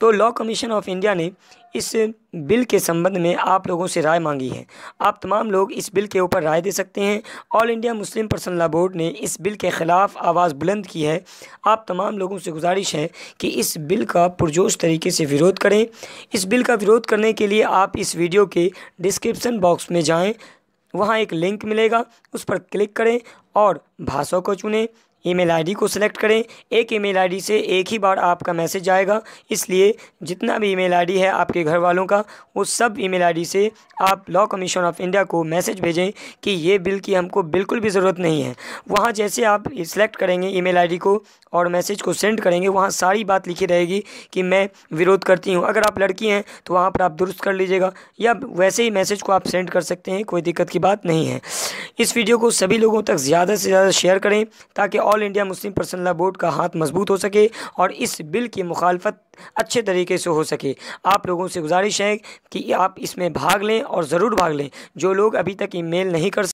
तो law commission of India ने इस बिल के संबंध में आप लोगों से राय मांगी है आप तमाम लोग इस बिल के ऊपर राय दे सकते हैं all India Muslim person law board ने इस बिल के ख़िलाफ़ आवाज़ बुलंद की है आप तमाम लोगों से गुजारिश है कि इस बिल का पुरजोश तरीके से विरोध करें इस बिल का विरोध करने के लिए आप इस वीडियो के डिस्क्रिप्सन बॉक्स में जाएँ वहाँ एक लिंक मिलेगा उस पर क्लिक करें और भाषा को चुनें ईमेल आईडी को सिलेक्ट करें एक ईमेल आईडी से एक ही बार आपका मैसेज आएगा इसलिए जितना भी ईमेल आईडी है आपके घर वालों का उस सब ईमेल आईडी से आप लॉ कमीशन ऑफ इंडिया को मैसेज भेजें कि ये बिल की हमको बिल्कुल भी ज़रूरत नहीं है वहाँ जैसे आप सिलेक्ट करेंगे ईमेल आईडी को और मैसेज को सेंड करेंगे वहाँ सारी बात लिखी रहेगी कि मैं विरोध करती हूँ अगर आप लड़की हैं तो वहाँ पर आप दुरुस्त कर लीजिएगा या वैसे ही मैसेज को आप सेंड कर सकते हैं कोई दिक्कत की बात नहीं है इस वीडियो को सभी लोगों तक ज़्यादा से ज़्यादा शेयर करें ताकि all India Muslim personal law board का हाथ मजबूत हो सके और इस बिल की मुखालफत अच्छे तरीके से हो सके आप लोगों से गुजारिश है कि आप इसमें भाग लें और ज़रूर भाग लें जो लोग अभी तक ई नहीं कर